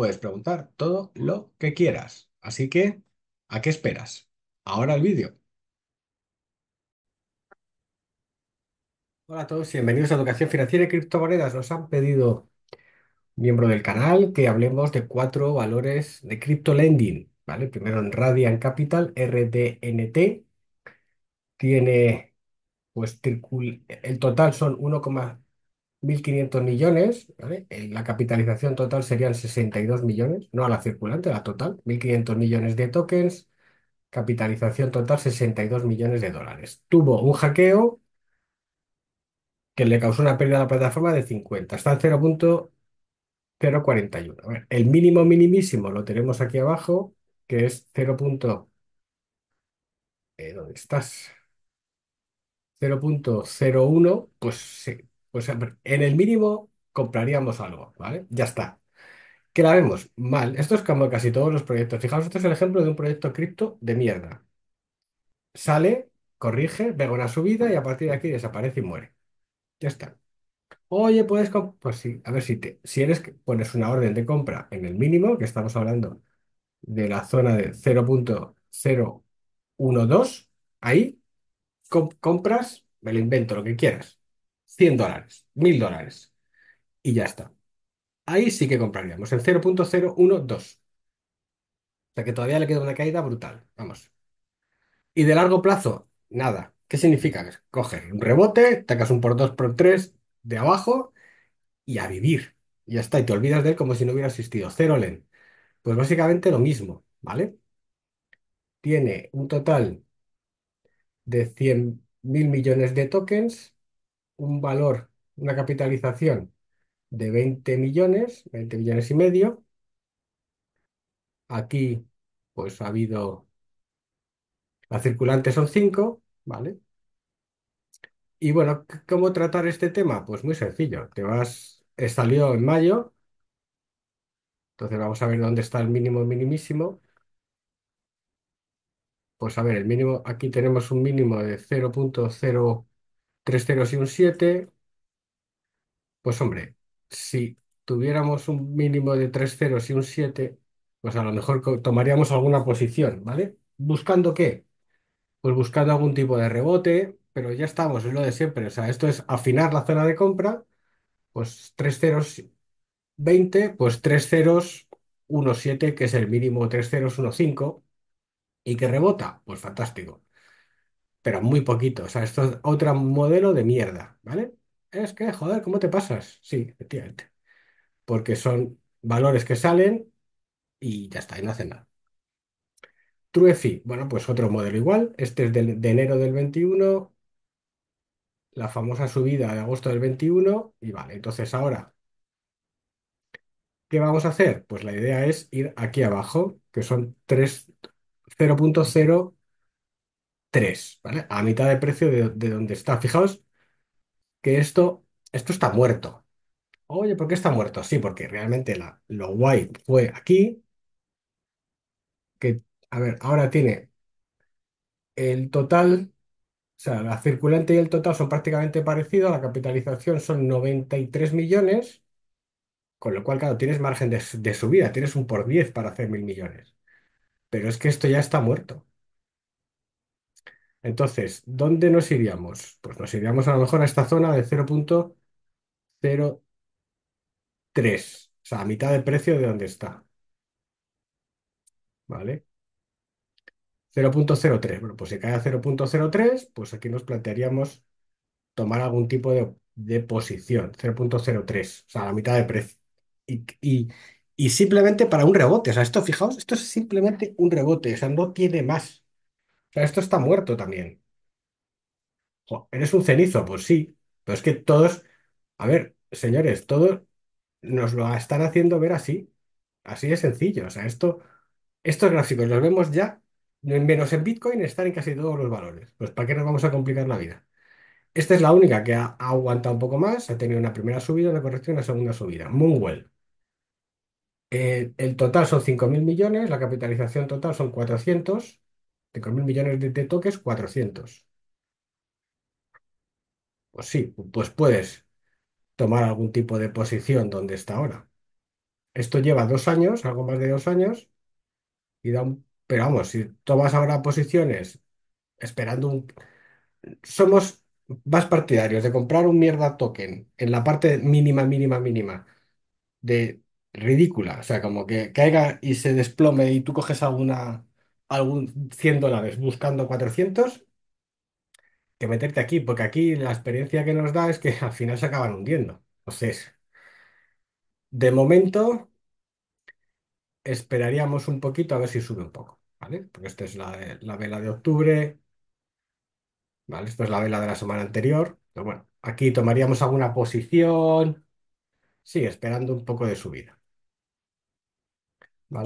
puedes preguntar todo lo que quieras. Así que, ¿a qué esperas? Ahora el vídeo. Hola a todos bienvenidos a Educación Financiera y Criptomonedas. Nos han pedido miembro del canal que hablemos de cuatro valores de cripto lending. ¿vale? Primero en Radian Capital, RDNT. Tiene, pues, el total son 1,5 1.500 millones, ¿vale? Eh, la capitalización total serían 62 millones, no a la circulante, a la total, 1.500 millones de tokens, capitalización total 62 millones de dólares. Tuvo un hackeo que le causó una pérdida a la plataforma de 50, está en 0.041. el mínimo minimísimo lo tenemos aquí abajo, que es 0. Eh, ¿Dónde estás? 0.01, pues sí, pues en el mínimo compraríamos algo, ¿vale? Ya está. Que la vemos mal. Esto es como casi todos los proyectos. Fijaos, este es el ejemplo de un proyecto cripto de mierda. Sale, corrige, ve una subida y a partir de aquí desaparece y muere. Ya está. Oye, puedes pues sí, a ver si te si eres pones una orden de compra en el mínimo, que estamos hablando de la zona de 0.012, ahí compras, me lo invento, lo que quieras. 100 dólares, 1000 dólares. Y ya está. Ahí sí que compraríamos el 0.012. O sea que todavía le queda una caída brutal. Vamos. Y de largo plazo, nada. ¿Qué significa? coges un rebote, tacas un por 2 por 3 de abajo y a vivir. Y ya está. Y te olvidas de él como si no hubiera existido. Cero len. Pues básicamente lo mismo, ¿vale? Tiene un total de 100 mil millones de tokens un valor, una capitalización de 20 millones, 20 millones y medio. Aquí, pues ha habido, la circulante son 5, ¿vale? Y bueno, ¿cómo tratar este tema? Pues muy sencillo, te vas, salió en mayo, entonces vamos a ver dónde está el mínimo minimísimo. Pues a ver, el mínimo, aquí tenemos un mínimo de 0.0 Tres y un 7, pues hombre, si tuviéramos un mínimo de 30 y un 7, pues a lo mejor tomaríamos alguna posición, ¿vale? ¿Buscando qué? Pues buscando algún tipo de rebote, pero ya estamos, es lo de siempre. O sea, esto es afinar la zona de compra, pues 3,020, 20, pues 3,017, 1,7, que es el mínimo tres 1,5, y que rebota, pues fantástico pero muy poquito. O sea, esto es otro modelo de mierda, ¿vale? Es que, joder, ¿cómo te pasas? Sí, efectivamente. Porque son valores que salen y ya está, y no hacen nada. Truefi, bueno, pues otro modelo igual. Este es de, enero del 21, la famosa subida de agosto del 21, y vale, entonces ahora, ¿qué vamos a hacer? Pues la idea es ir aquí abajo, que son 3, 0.0 3, ¿vale? A mitad de precio de, donde está. Fijaos que esto, esto está muerto. Oye, ¿por qué está muerto? Sí, porque realmente lo guay fue aquí, que, a ver, ahora tiene el total, o sea, la circulante y el total son prácticamente parecidos, la capitalización son 93 millones, con lo cual, claro, tienes margen de, de subida, tienes un por 10 para hacer mil millones. Pero es que esto ya está muerto. Entonces, ¿dónde nos iríamos? Pues nos iríamos a lo mejor a esta zona de 0.03, o sea, a mitad de precio de donde está, ¿vale? 0.03, bueno, pues si cae a 0.03, pues aquí nos plantearíamos tomar algún tipo de, posición, 0.03, o sea, a la mitad de precio. Y, y simplemente para un rebote, o sea, esto, fijaos, esto es simplemente un rebote, o sea, no tiene más esto está muerto también. ¿eres un cenizo? Pues sí. Pero es que todos, a ver, señores, todos nos lo están haciendo ver así. Así de sencillo. O sea, esto, estos gráficos los vemos ya, menos en Bitcoin, están en casi todos los valores. Pues ¿para qué nos vamos a complicar la vida? Esta es la única que ha, aguantado un poco más, ha tenido una primera subida, una corrección una segunda subida. Moonwell. Eh, el total son 5.000 millones, la capitalización total son 400. 5.000 millones de, toques, 400. Pues sí, pues puedes tomar algún tipo de posición donde está ahora. Esto lleva dos años, algo más de dos años, y da pero vamos, si tomas ahora posiciones esperando un... Somos más partidarios de comprar un mierda token en la parte mínima, mínima, mínima, de ridícula, o sea, como que caiga y se desplome y tú coges alguna algún 100 dólares buscando 400 que meterte aquí, porque aquí la experiencia que nos da es que al final se acaban hundiendo. Entonces, de momento esperaríamos un poquito a ver si sube un poco, ¿vale? Porque esta es la, vela de octubre, ¿vale? Esto es la vela de la semana anterior. Pero bueno, aquí tomaríamos alguna posición, sí, esperando un poco de subida.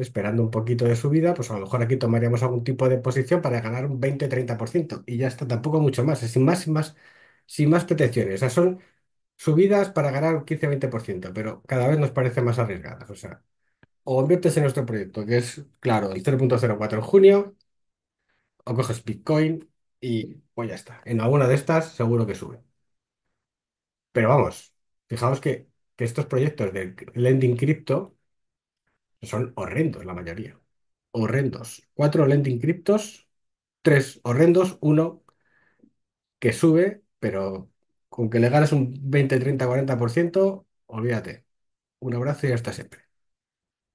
Esperando un poquito de subida, pues a lo mejor aquí tomaríamos algún tipo de posición para ganar un 20-30% y ya está, tampoco mucho más, sin más, sin más, sin más pretensiones. O sea, son subidas para ganar un 15-20%, pero cada vez nos parece más arriesgadas. O sea, o inviertes en nuestro proyecto, que es, claro, el 0.04 en junio, o coges Bitcoin y pues ya está. En alguna de estas seguro que sube. Pero vamos, fijaos que, que estos proyectos de lending cripto son horrendos la mayoría. Horrendos. Cuatro lending criptos, tres horrendos, uno que sube, pero con que le ganes un 20, 30, 40%, olvídate. Un abrazo y hasta siempre.